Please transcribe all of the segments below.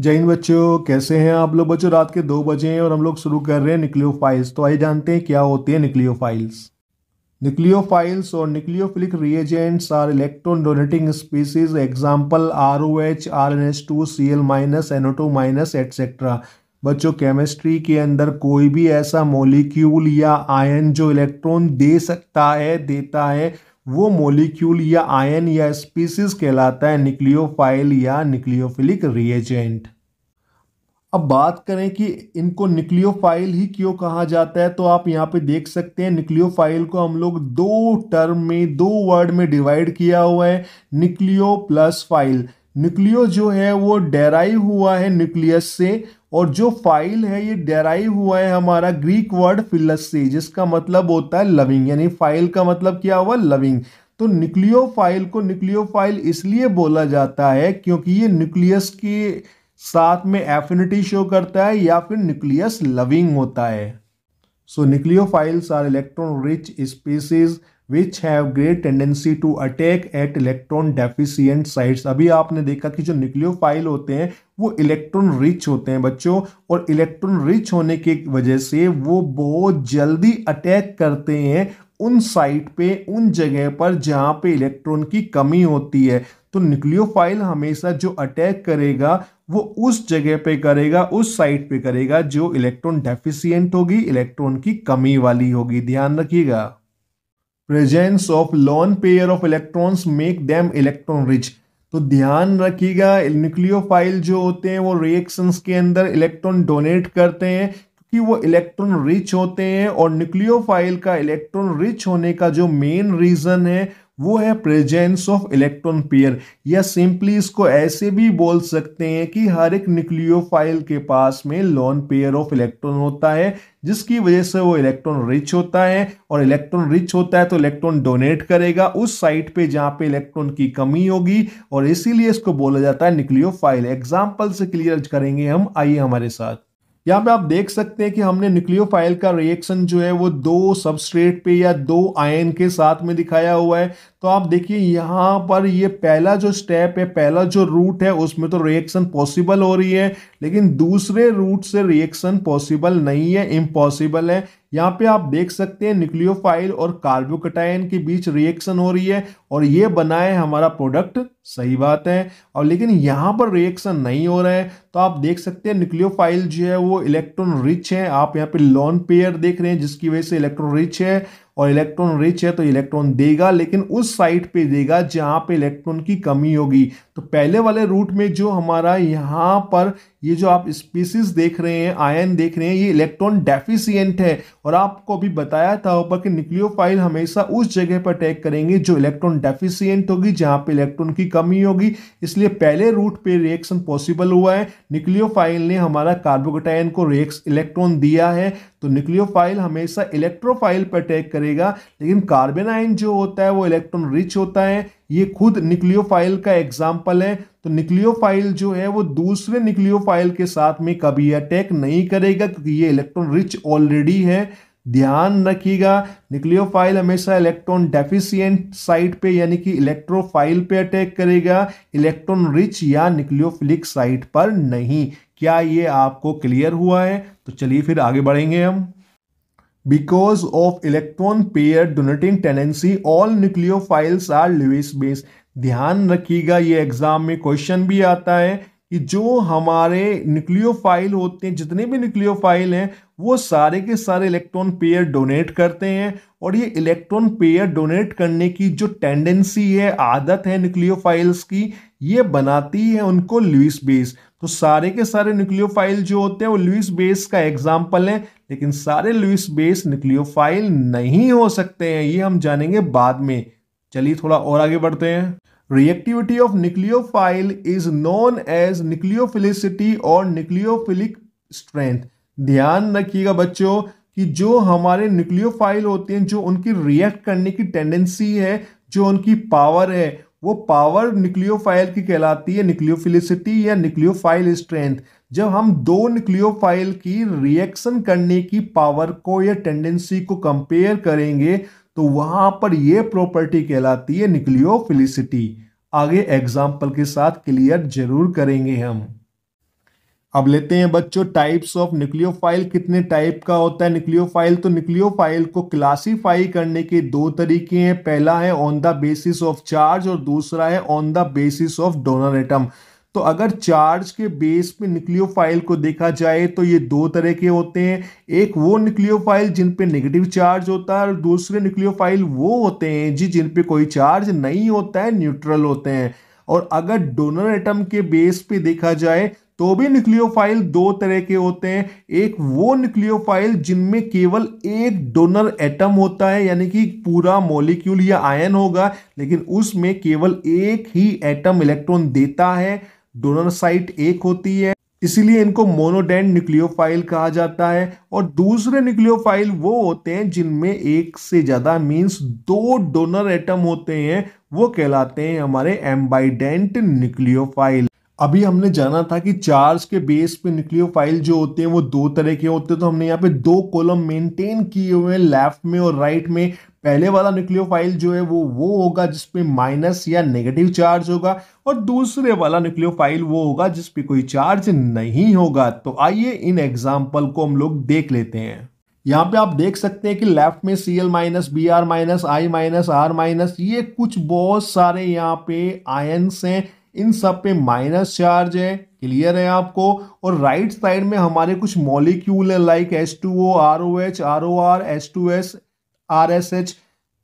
जय हिंद बच्चों कैसे हैं आप लोग बच्चों रात के दो बजे हैं और हम लोग शुरू कर रहे हैं न्यूक्लियोफाइल्स तो आइए जानते हैं क्या होते हैं निक्लियो फाइल्स और philic reagents are electron donating species example R O H R N S two C L minus N O two minus etcetera बच्चों केमिस्ट्री के अंदर कोई भी ऐसा मोलिक्यूल या आयन जो इलेक्ट्रॉन दे सकता है देता है वो मोलिक्यूल या आयन या स्पीसीज कहलाता है निक्लियोफाइल या निक्लियोफिलिक रिएजेंट अब बात करें कि इनको निक्लियोफाइल ही क्यों कहा जाता है तो आप यहाँ पे देख सकते हैं निक्लियोफाइल को हम लोग दो टर्म में दो वर्ड में डिवाइड किया हुआ है निक्लियो प्लस फाइल न्यूक्लियो जो है वो डेराइव हुआ है न्यूक्लियस से और जो फाइल है ये डेराइव हुआ है हमारा ग्रीक वर्ड फिलस से जिसका मतलब होता है लविंग यानी फाइल का मतलब क्या हुआ लविंग तो न्यूक्लियो फाइल को न्यूक्लियो फाइल इसलिए बोला जाता है क्योंकि ये न्यूक्लियस के साथ में एफिनिटी शो करता है या फिर न्यूक्लियस लविंग होता है so nucleophiles are electron rich species which have great tendency to attack at electron deficient sites अभी आपने देखा कि जो न्यूक्लियोफाइल होते हैं वो इलेक्ट्रॉन रिच होते हैं बच्चों और इलेक्ट्रॉन रिच होने की वजह से वो बहुत जल्दी अटैक करते हैं उन साइट पे उन जगह पर जहाँ पे इलेक्ट्रॉन की कमी होती है तो न्यूक्लियोफाइल हमेशा जो अटैक करेगा वो उस जगह पे करेगा उस साइट पे करेगा जो इलेक्ट्रॉन डेफिशिएंट होगी इलेक्ट्रॉन की कमी वाली होगी ध्यान रखिएगा presence of lone pair of electrons make them electron rich तो ध्यान रखिएगा न्यूक्लियोफाइल जो होते हैं वो रिएक्शंस के अंदर इलेक्ट्रॉन डोनेट करते हैं क्योंकि वो इलेक्ट्रॉन रिच होते हैं और न्यूक्लियोफाइल का इलेक्ट्रॉन रिच होने का जो मेन रीज़न है वो है प्रेजेंस ऑफ इलेक्ट्रॉन पेयर या सिंपली इसको ऐसे भी बोल सकते हैं कि हर एक न्यूक्लियोफाइल के पास में लॉन पेयर ऑफ इलेक्ट्रॉन होता है जिसकी वजह से वो इलेक्ट्रॉन रिच होता है और इलेक्ट्रॉन रिच होता है तो इलेक्ट्रॉन डोनेट करेगा उस साइट पे जहाँ पे इलेक्ट्रॉन की कमी होगी और इसीलिए इसको बोला जाता है न्यूक्लियोफाइल एग्जाम्पल से क्लियर करेंगे हम आइए हमारे साथ यहाँ पे आप देख सकते हैं कि हमने न्यूक्लियोफाइल का रिएक्शन जो है वो दो सबस्ट्रेट पे या दो आयन के साथ में दिखाया हुआ है तो आप देखिए यहाँ पर ये पहला जो स्टेप है पहला जो रूट है उसमें तो रिएक्शन पॉसिबल हो रही है लेकिन दूसरे रूट से रिएक्शन पॉसिबल नहीं है इम्पॉसिबल है यहाँ पे आप देख सकते हैं न्यूक्लियोफाइल और कार्बोकटाइन के बीच रिएक्शन हो रही है और ये बनाए हमारा प्रोडक्ट सही बात है और लेकिन यहाँ पर रिएक्शन नहीं हो रहा है तो आप देख सकते हैं न्यूक्लियोफाइल जो है वो इलेक्ट्रॉन रिच है आप यहाँ पे लॉन पेयर देख रहे हैं जिसकी वजह से इलेक्ट्रॉन रिच है और इलेक्ट्रॉन रिच है तो इलेक्ट्रॉन देगा लेकिन उस साइड पे देगा जहाँ पे इलेक्ट्रॉन की कमी होगी तो पहले वाले रूट में जो हमारा यहाँ पर ये जो आप स्पीसीज देख रहे हैं आयन देख रहे हैं ये इलेक्ट्रॉन डेफिशियंट है और आपको अभी बताया था ऊपर कि न्यूक्लियोफाइल हमेशा उस जगह पर अटैक करेंगे जो इलेक्ट्रॉन डेफिशियंट होगी जहाँ पे इलेक्ट्रॉन की कमी होगी इसलिए पहले रूट पे रिएक्शन पॉसिबल हुआ है न्यूक्लियोफाइल ने हमारा कार्बोगटाइन को रिएक्स इलेक्ट्रॉन दिया है तो न्यूक्लियोफाइल हमेशा इलेक्ट्रोफाइल पर अटैक करेगा लेकिन कार्बेनाइन जो होता है वो इलेक्ट्रॉन रिच होता है ये खुद न्यूक्लियोफाइल का एग्जाम्पल है तो निक्लियोफाइल जो है वो दूसरे निक्लियोफाइल के साथ में कभी अटैक नहीं करेगा क्योंकि ये इलेक्ट्रॉन रिच ऑलरेडी है ध्यान रखिएगा निक्लियोफाइल हमेशा इलेक्ट्रॉन डेफिशिएंट साइट पे यानी कि इलेक्ट्रोफाइल पे अटैक करेगा इलेक्ट्रॉन रिच या निक्लियोफिलिक साइट पर नहीं क्या ये आपको क्लियर हुआ है तो चलिए फिर आगे बढ़ेंगे हम of electron pair donating donating all nucleophiles are Lewis based ध्यान रखिएगा ये एग्ज़ाम में क्वेश्चन भी आता है कि जो हमारे न्यूक्लियोफाइल होते हैं जितने भी न्यूक्लियोफाइल हैं वो सारे के सारे इलेक्ट्रॉन पेयर डोनेट करते हैं और ये इलेक्ट्रॉन पेयर डोनेट करने की जो टेंडेंसी है आदत है न्यूक्लियोफाइल्स की ये बनाती है उनको लुइस बेस तो सारे के सारे न्यूक्लियोफाइल जो होते हैं वो लुइस बेस का एग्जाम्पल है लेकिन सारे लुइस बेस न्यूक्लियोफाइल नहीं हो सकते हैं ये हम जानेंगे बाद में चलिए थोड़ा और आगे बढ़ते हैं reactivity of nucleophile is known as nucleophilicity और न्यूक्लियोफिलिक स्ट्रेंथ ध्यान रखिएगा बच्चों कि जो हमारे न्यूक्लियोफाइल होते हैं जो उनकी रिएक्ट करने की टेंडेंसी है जो उनकी पावर है वो पावर न्यूक्लियोफाइल की कहलाती है न्यूक्लियोफिलिसिटी या न्यूक्लियोफाइल स्ट्रेंथ जब हम दो न्यूक्लियोफाइल की रिएक्शन करने की पावर को या टेंडेंसी को कंपेयर करेंगे तो वहां पर यह प्रॉपर्टी कहलाती है निक्लियोफिलिसिटी आगे एग्जाम्पल के साथ क्लियर जरूर करेंगे हम अब लेते हैं बच्चों टाइप्स ऑफ न्यूक्लियोफाइल कितने टाइप का होता है न्यूक्लियोफाइल तो न्यूक्लियोफाइल को क्लासीफाई करने के दो तरीके हैं पहला है on the basis of charge और दूसरा है on the basis of donor atom तो अगर चार्ज के बेस पे न्यूक्लियोफाइल को देखा जाए तो ये दो तरह के होते हैं एक वो न्यूक्लियोफाइल जिन पे नेगेटिव चार्ज होता है और दूसरे न्यूक्लियोफाइल वो होते हैं जी जिन पे कोई चार्ज नहीं होता है न्यूट्रल होते हैं और अगर डोनर एटम के बेस पे देखा जाए तो भी न्यूक्लियोफाइल दो तरह के होते हैं एक वो न्यूक्लियोफाइल जिनमें केवल एक डोनर एटम होता है यानी कि पूरा मॉलिक्यूल या आयन होगा लेकिन उसमें केवल एक ही एटम इलेक्ट्रॉन देता है डोनर साइट एक होती है इसीलिए इनको मोनोडेंट न्यूक्लियोफाइल कहा जाता है और दूसरे न्यूक्लियोफाइल वो होते हैं जिनमें एक से ज़्यादा मीन्स दो डोनर एटम होते हैं वो कहलाते हैं हमारे एम्बाइडेंट न्यूक्लियोफाइल अभी हमने जाना था कि चार्ज के बेस पे फाइल जो होते हैं वो दो तरह के होते हैं तो हमने यहाँ पे दो कॉलम मेंटेन किए हुए हैं लेफ्ट में और राइट में पहले वाला फाइल जो है वो वो होगा जिसपे माइनस या नेगेटिव चार्ज होगा और दूसरे वाला फाइल वो होगा जिसपे कोई चार्ज नहीं होगा तो आइए इन एग्जाम्पल को हम लोग देख लेते हैं यहाँ पे आप देख सकते हैं कि लेफ्ट में C L minus B R minus I minus R minus ये कुछ बहुत सारे यहाँ पे आयन्स हैं इन सब पे माइनस चार्ज है क्लियर है आपको और राइट साइड में हमारे कुछ मॉलिक्यूल है like S two O R O H R O R S two S R S H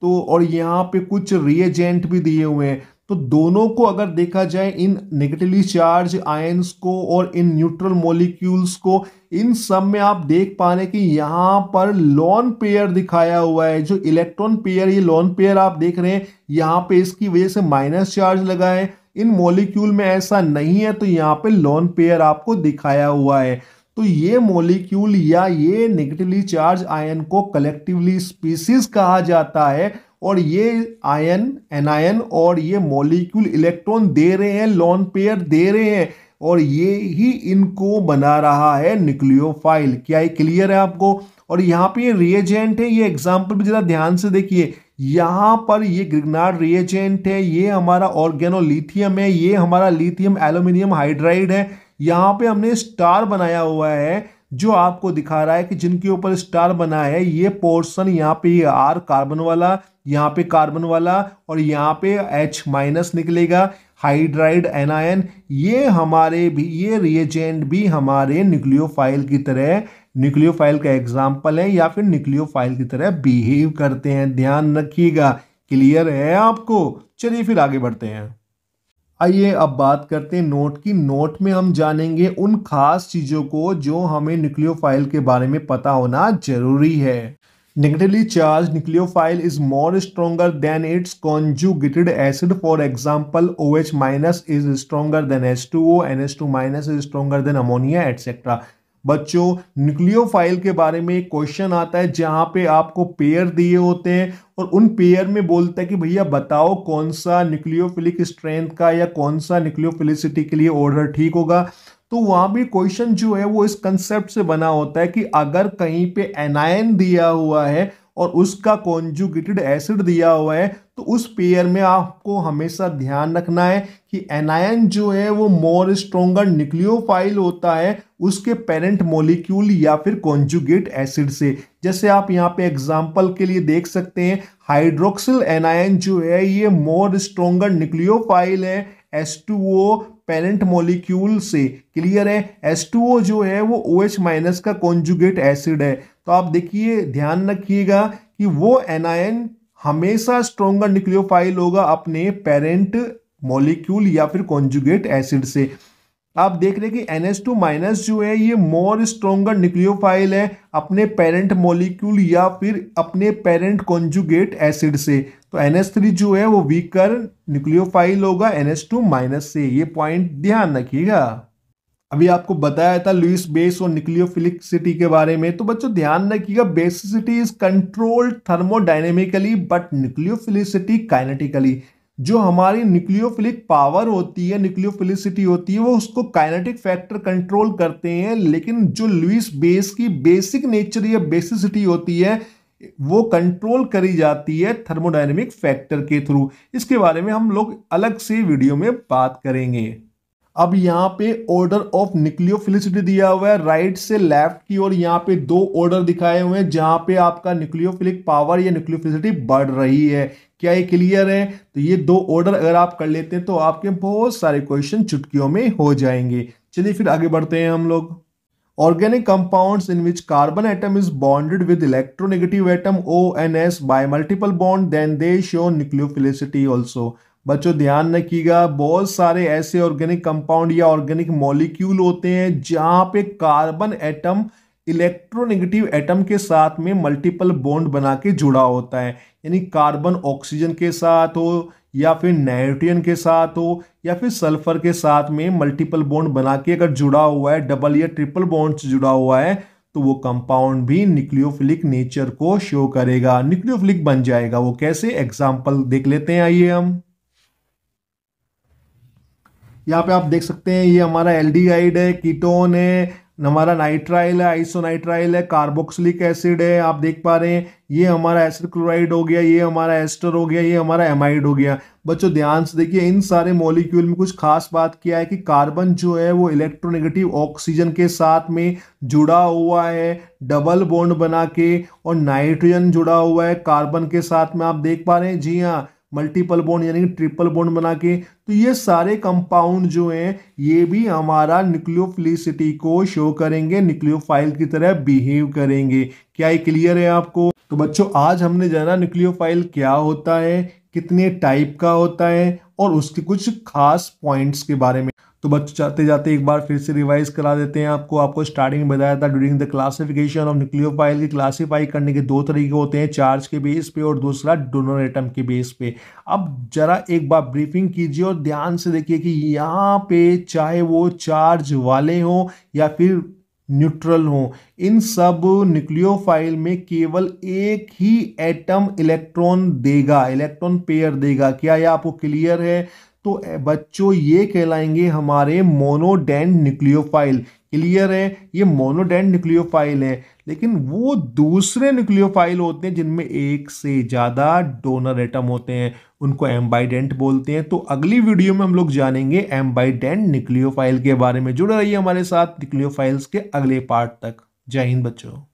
तो और यहाँ पे कुछ रिएजेंट भी दिए हुए हैं तो दोनों को अगर देखा जाए इन नेगेटिवली चार्ज आयंस को और इन न्यूट्रल मॉलिक्यूल्स को इन सब में आप देख पा रहे हैं कि यहाँ पर लॉन पेयर दिखाया हुआ है जो इलेक्ट्रॉन पेयर ये लॉन पेयर आप देख रहे हैं यहाँ पे इसकी वजह से माइनस चार्ज लगा है इन मॉलिक्यूल में ऐसा नहीं है तो यहाँ पे लॉन पेयर आपको दिखाया हुआ है तो ये मॉलिक्यूल या ये नेगेटिवली चार्ज आयन को कलेक्टिवली स्पीसीज कहा जाता है और ये आयन एनायन और ये मॉलिक्यूल इलेक्ट्रॉन दे रहे हैं लॉन पेयर दे रहे हैं और ये ही इनको बना रहा है न्यूक्लियोफाइल क्या ये क्लियर है आपको और यहाँ पे ये रिएजेंट है ये एग्जाम्पल भी जरा ध्यान से देखिए यहाँ पर ये ग्रिगनार रिएजेंट है ये हमारा ऑर्गेनोलिथियम है ये हमारा लिथियम एल्यूमिनियम हाइड्राइड है यहाँ पे हमने स्टार बनाया हुआ है जो आपको दिखा रहा है कि जिनके ऊपर स्टार बना है ये पोर्शन यहाँ पे ये आर कार्बन वाला यहाँ पे कार्बन वाला और यहाँ पे एच माइनस निकलेगा हाइड्राइड एनायन ये हमारे भी ये रिएजेंट भी हमारे न्यूक्लियोफाइल की तरह न्यूक्लियो फाइल का एग्जाम्पल है या फिर न्यूक्लियो फाइल की तरह बिहेव करते हैं ध्यान रखिएगा क्लियर है आपको चलिए फिर आगे बढ़ते हैं आइए अब बात करते हैं नोट की नोट में हम जानेंगे उन खास चीजों को जो हमें न्यूक्लियो फाइल के बारे में पता होना जरूरी है negatively charge nucleophile is more stronger than its conjugated acid for example O H minus is stronger than H two O N H two minus is stronger than ammonia etcetera बच्चों nucleophile के बारे में एक question आता है जहां पे आपको पेयर दिए होते हैं और उन पेयर में बोलता है कि भैया बताओ कौन सा न्यूक्लियोफिलिक स्ट्रेंथ का या कौन सा न्यूक्लियोफिलिसिटी के लिए ऑर्डर ठीक होगा तो वहां भी क्वेश्चन जो है वो इस कंसेप्ट से बना होता है कि अगर कहीं पे एनायन दिया हुआ है और उसका कॉन्जुगेटेड एसिड दिया हुआ है तो उस पेयर में आपको हमेशा ध्यान रखना है कि एनायन जो है वो मोर स्ट्रोंगर न्यूक्लियोफाइल होता है उसके पेरेंट मॉलिक्यूल या फिर कॉन्जुगेट एसिड से जैसे आप यहाँ पे एग्जाम्पल के लिए देख सकते हैं हाइड्रोक्सिल एनायन जो है ये मोर स्ट्रोंगर न्यूक्लियोफाइल है S two O parent molecule से क्लियर है एस टू ओ जो है वो ओ एच माइनस का कॉन्जुगेट एसिड है तो आप देखिए ध्यान रखिएगा कि वो एनायन हमेशा स्ट्रोंगर न्यूक्लियोफाइल होगा अपने पेरेंट मॉलिक्यूल या फिर कॉन्जुगेट एसिड से आप देख रहे हैं कि एन टू माइनस जो है ये मोर स्ट्रोंगर न्यूक्लियोफाइल है अपने पेरेंट मॉलिक्यूल या फिर अपने पेरेंट कॉन्जुगेट एसिड से तो एन एस थ्री जो है वो वीकर न्यूक्लियोफाइल होगा एन टू माइनस से ये पॉइंट ध्यान रखिएगा अभी आपको बताया था लुइस बेस और न्यूक्लियोफिलिसिटी के बारे में तो बच्चों ध्यान रखिएगा basicity is controlled thermodynamically but nucleophilicity kinetically जो हमारी न्यूक्लियोफिलिक पावर होती है न्यूक्लियोफिलिसिटी होती है वो उसको काइनेटिक फैक्टर कंट्रोल करते हैं लेकिन जो लुइस बेस की बेसिक नेचर या बेसिसिटी होती है वो कंट्रोल करी जाती है थर्मोडाइनमिक फैक्टर के थ्रू इसके बारे में हम लोग अलग से वीडियो में बात करेंगे अब यहाँ पे ऑर्डर ऑफ न्यूक्लियोफिलिसिटी दिया हुआ है राइट से लेफ्ट की ओर यहाँ पे दो ऑर्डर दिखाए हुए हैं जहाँ पे आपका न्यूक्लियोफिलिक पावर या न्यूक्लियोफिलिसिटी बढ़ रही है क्या ये क्लियर है तो ये दो ऑर्डर अगर आप कर लेते हैं तो आपके बहुत सारे क्वेश्चन चुटकियों में हो जाएंगे चलिए फिर आगे बढ़ते हैं हम लोग organic compounds in which carbon atom is bonded with electronegative atom O N S by multiple bond then they show nucleophilicity also बच्चों ध्यान रखिएगा बहुत सारे ऐसे ऑर्गेनिक कंपाउंड या ऑर्गेनिक मॉलिक्यूल होते हैं जहां पे कार्बन एटम इलेक्ट्रोनेगेटिव एटम के साथ में मल्टीपल बॉन्ड बना के जुड़ा होता है यानी कार्बन ऑक्सीजन के साथ हो या फिर नाइट्रोजन के साथ हो या फिर सल्फर के साथ में मल्टीपल बॉन्ड बना के अगर जुड़ा हुआ है डबल या ट्रिपल बॉन्ड से जुड़ा हुआ है तो वो कंपाउंड भी न्यूक्लियोफिलिक नेचर को शो करेगा न्यूक्लियोफिलिक बन जाएगा वो कैसे एग्जाम्पल देख लेते हैं आइए हम यहाँ पे आप देख सकते हैं ये हमारा एल्डिहाइड है कीटोन है हमारा नाइट्राइल है आइसोनाइट्राइल है कार्बोक्सिलिक एसिड है आप देख पा रहे हैं ये हमारा एसिड क्लोराइड हो गया ये हमारा एस्टर हो गया ये हमारा एमाइड हो गया बच्चों ध्यान से देखिए इन सारे मॉलिक्यूल में कुछ खास बात क्या है कि कार्बन जो है वो इलेक्ट्रोनेगेटिव ऑक्सीजन के साथ में जुड़ा हुआ है डबल बॉन्ड बना के और नाइट्रोजन जुड़ा हुआ है कार्बन के साथ में आप देख पा रहे हैं जी हाँ मल्टीपल बोन यानी कि ट्रिपल बोन बना के तो ये सारे कंपाउंड जो हैं ये भी हमारा न्यूक्लियोफिलिसिटी को शो करेंगे न्यूक्लियोफाइल की तरह बिहेव करेंगे क्या ये क्लियर है आपको तो बच्चों आज हमने जाना न्यूक्लियोफाइल क्या होता है कितने टाइप का होता है और उसके कुछ खास पॉइंट्स के बारे में तो बच्चों चाहते जाते एक बार फिर से रिवाइज करा देते हैं आपको आपको स्टार्टिंग में बताया था during the classification of nucleophile की क्लासीफाई करने के दो तरीके होते हैं चार्ज के बेस पे और दूसरा डोनर एटम के बेस पे अब जरा एक बार ब्रीफिंग कीजिए और ध्यान से देखिए कि यहाँ पे चाहे वो चार्ज वाले हों या फिर न्यूट्रल हों इन सब न्यूक्लियोफाइल में केवल एक ही एटम इलेक्ट्रॉन देगा इलेक्ट्रॉन पेयर देगा क्या यह आपको क्लियर है तो बच्चों ये कहलाएंगे हमारे मोनोडेंट न्यूक्लियोफाइल क्लियर है ये मोनोडेंट न्यूक्लियोफाइल है लेकिन वो दूसरे न्यूक्लियोफाइल होते हैं जिनमें एक से ज़्यादा डोनर एटम होते हैं उनको एम्बाइडेंट बोलते हैं तो अगली वीडियो में हम लोग जानेंगे एम्बाइडेंट न्यूक्लियोफाइल के बारे में जुड़े रहिए हमारे साथ न्यूक्लियोफाइल्स के अगले पार्ट तक जय हिंद बच्चों